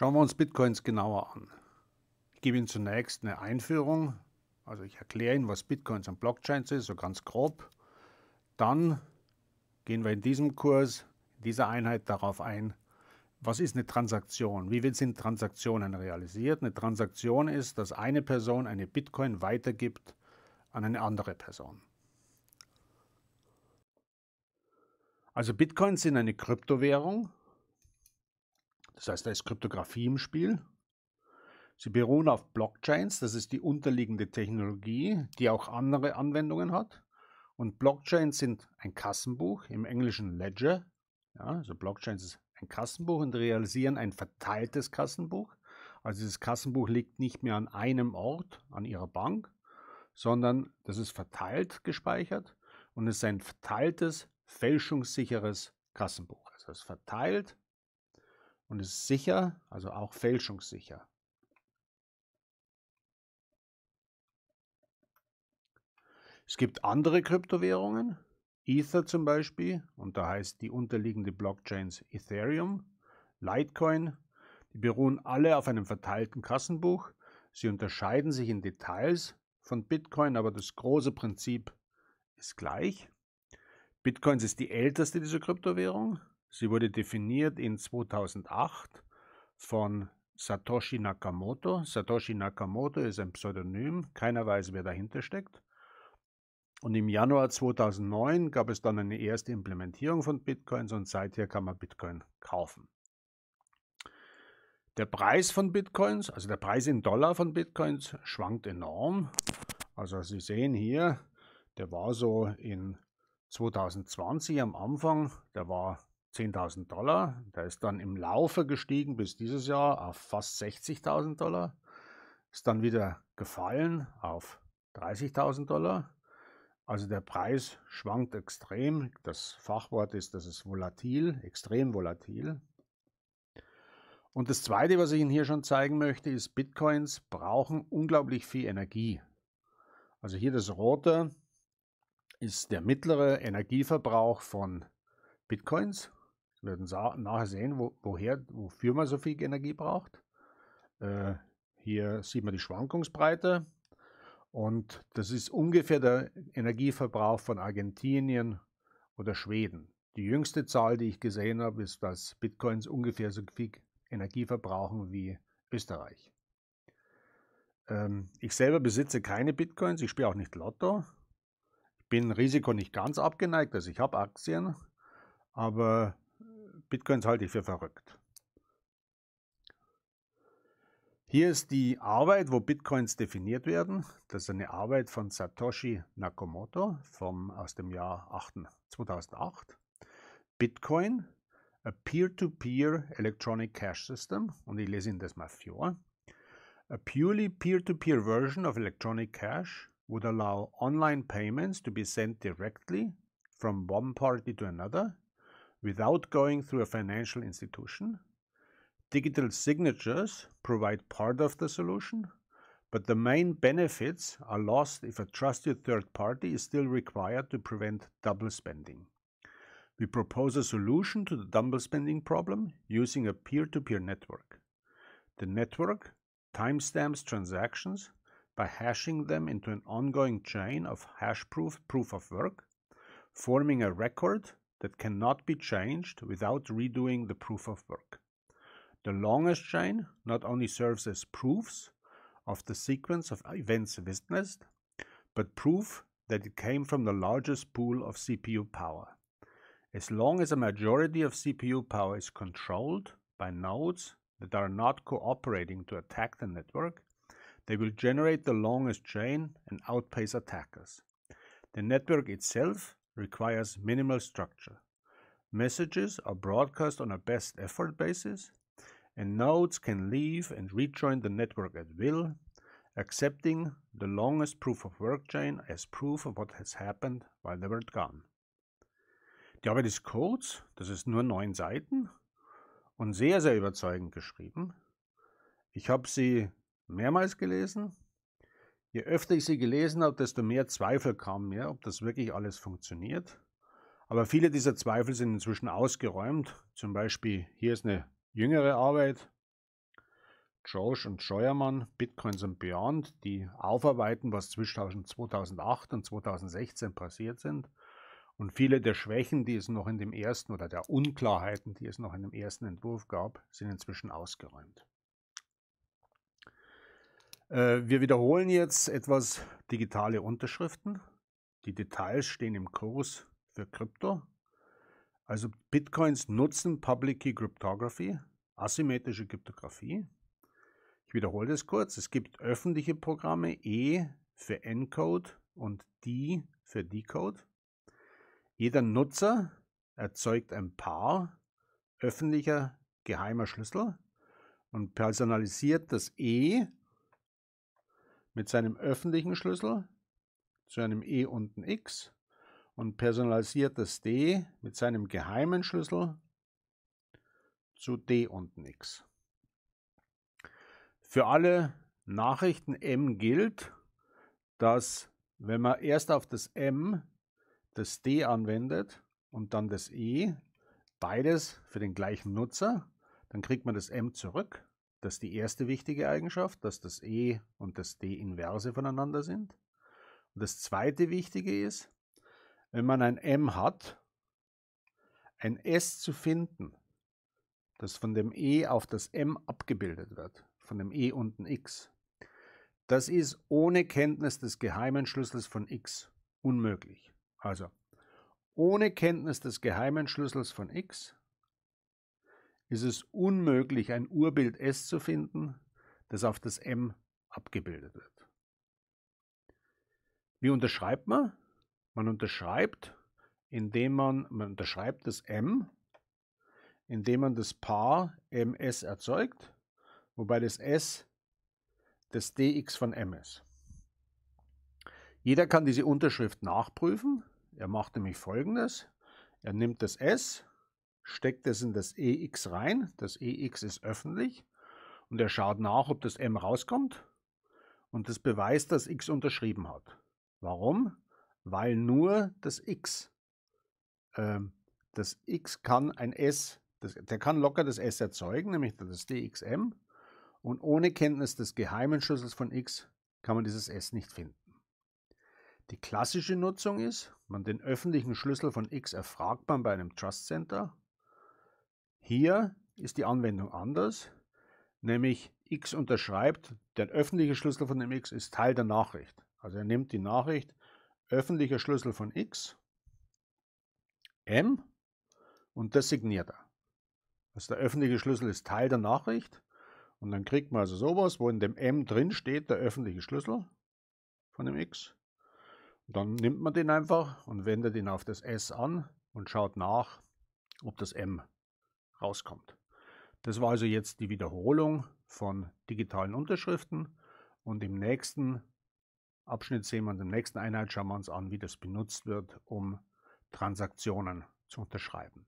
Schauen wir uns Bitcoins genauer an. Ich gebe Ihnen zunächst eine Einführung, also ich erkläre Ihnen, was Bitcoins und Blockchains sind, so ganz grob. Dann gehen wir in diesem Kurs, in dieser Einheit darauf ein, was ist eine Transaktion? Wie sind Transaktionen realisiert? Eine Transaktion ist, dass eine Person eine Bitcoin weitergibt an eine andere Person. Also Bitcoins sind eine Kryptowährung das heißt, da ist Kryptographie im Spiel. Sie beruhen auf Blockchains, das ist die unterliegende Technologie, die auch andere Anwendungen hat. Und Blockchains sind ein Kassenbuch, im Englischen Ledger. Ja, also Blockchains ist ein Kassenbuch und realisieren ein verteiltes Kassenbuch. Also dieses Kassenbuch liegt nicht mehr an einem Ort, an Ihrer Bank, sondern das ist verteilt gespeichert und es ist ein verteiltes, fälschungssicheres Kassenbuch. Also es ist verteilt, und ist sicher, also auch fälschungssicher. Es gibt andere Kryptowährungen, Ether zum Beispiel, und da heißt die unterliegende Blockchains Ethereum, Litecoin, die beruhen alle auf einem verteilten Kassenbuch. Sie unterscheiden sich in Details von Bitcoin, aber das große Prinzip ist gleich. Bitcoins ist die älteste dieser Kryptowährungen, Sie wurde definiert in 2008 von Satoshi Nakamoto. Satoshi Nakamoto ist ein Pseudonym, keiner weiß, wer dahinter steckt. Und im Januar 2009 gab es dann eine erste Implementierung von Bitcoins und seither kann man Bitcoin kaufen. Der Preis von Bitcoins, also der Preis in Dollar von Bitcoins, schwankt enorm. Also Sie sehen hier, der war so in 2020 am Anfang, der war 10.000 Dollar. Der ist dann im Laufe gestiegen bis dieses Jahr auf fast 60.000 Dollar. Ist dann wieder gefallen auf 30.000 Dollar. Also der Preis schwankt extrem. Das Fachwort ist, das ist volatil, extrem volatil. Und das Zweite, was ich Ihnen hier schon zeigen möchte, ist, Bitcoins brauchen unglaublich viel Energie. Also hier das Rote ist der mittlere Energieverbrauch von Bitcoins. Wir werden nachher sehen, wo, woher, wofür man so viel Energie braucht. Äh, hier sieht man die Schwankungsbreite. Und das ist ungefähr der Energieverbrauch von Argentinien oder Schweden. Die jüngste Zahl, die ich gesehen habe, ist, dass Bitcoins ungefähr so viel Energie verbrauchen wie Österreich. Ähm, ich selber besitze keine Bitcoins, ich spiele auch nicht Lotto. Ich bin Risiko nicht ganz abgeneigt, also ich habe Aktien, aber Bitcoins halte ich für verrückt. Hier ist die Arbeit, wo Bitcoins definiert werden. Das ist eine Arbeit von Satoshi Nakamoto vom, aus dem Jahr 8, 2008. Bitcoin, a peer-to-peer -peer electronic cash system. Und ich lese Ihnen das mal vor. A purely peer-to-peer -peer version of electronic cash would allow online payments to be sent directly from one party to another without going through a financial institution. Digital signatures provide part of the solution, but the main benefits are lost if a trusted third party is still required to prevent double spending. We propose a solution to the double spending problem using a peer to peer network. The network timestamps transactions by hashing them into an ongoing chain of hash proof proof of work, forming a record that cannot be changed without redoing the proof of work. The longest chain not only serves as proofs of the sequence of events witnessed, but proof that it came from the largest pool of CPU power. As long as a majority of CPU power is controlled by nodes that are not cooperating to attack the network, they will generate the longest chain and outpace attackers. The network itself requires minimal structure. Messages are broadcast on a best effort basis, and nodes can leave and rejoin the network at will, accepting the longest proof of work chain as proof of what has happened while they were gone. Die Arbeit ist kurz, das ist nur neun Seiten und sehr, sehr überzeugend geschrieben. Ich habe sie mehrmals gelesen Je öfter ich sie gelesen habe, desto mehr Zweifel kamen mir, ob das wirklich alles funktioniert. Aber viele dieser Zweifel sind inzwischen ausgeräumt. Zum Beispiel hier ist eine jüngere Arbeit, Josh und Scheuermann, Bitcoins and Beyond, die aufarbeiten, was zwischen 2008 und 2016 passiert sind. Und viele der Schwächen, die es noch in dem ersten oder der Unklarheiten, die es noch in dem ersten Entwurf gab, sind inzwischen ausgeräumt. Äh, wir wiederholen jetzt etwas digitale Unterschriften. Die Details stehen im Kurs für Krypto. Also Bitcoins nutzen Public Key Cryptography, asymmetrische Kryptographie. Ich wiederhole das kurz. Es gibt öffentliche Programme E für Encode und D für Decode. Jeder Nutzer erzeugt ein Paar öffentlicher geheimer Schlüssel und personalisiert das E mit seinem öffentlichen Schlüssel zu einem E und ein X und personalisiertes D mit seinem geheimen Schlüssel zu D und ein X. Für alle Nachrichten M gilt, dass wenn man erst auf das M das D anwendet und dann das E, beides für den gleichen Nutzer, dann kriegt man das M zurück. Das ist die erste wichtige Eigenschaft, dass das E und das D-Inverse voneinander sind. Und das zweite Wichtige ist, wenn man ein M hat, ein S zu finden, das von dem E auf das M abgebildet wird, von dem E und ein X, das ist ohne Kenntnis des geheimen Schlüssels von X unmöglich. Also, ohne Kenntnis des geheimen Schlüssels von X ist es unmöglich, ein Urbild S zu finden, das auf das M abgebildet wird. Wie unterschreibt man? Man unterschreibt, indem man, man unterschreibt das M, indem man das Paar MS erzeugt, wobei das S das dx von M ist. Jeder kann diese Unterschrift nachprüfen. Er macht nämlich folgendes. Er nimmt das S steckt es in das EX rein. Das EX ist öffentlich und er schaut nach, ob das M rauskommt und das beweist, dass X unterschrieben hat. Warum? Weil nur das X, äh, das X kann ein S, das, der kann locker das S erzeugen, nämlich das DXM und ohne Kenntnis des geheimen Schlüssels von X kann man dieses S nicht finden. Die klassische Nutzung ist, man den öffentlichen Schlüssel von X erfragt man bei einem Trust Center hier ist die Anwendung anders, nämlich X unterschreibt, der öffentliche Schlüssel von dem X ist Teil der Nachricht. Also er nimmt die Nachricht öffentlicher Schlüssel von X, M, und das signiert er. Also der öffentliche Schlüssel ist Teil der Nachricht. Und dann kriegt man also sowas, wo in dem M drin steht, der öffentliche Schlüssel von dem X. Und dann nimmt man den einfach und wendet ihn auf das S an und schaut nach, ob das M rauskommt. Das war also jetzt die Wiederholung von digitalen Unterschriften und im nächsten Abschnitt sehen wir, in der nächsten Einheit schauen wir uns an, wie das benutzt wird, um Transaktionen zu unterschreiben.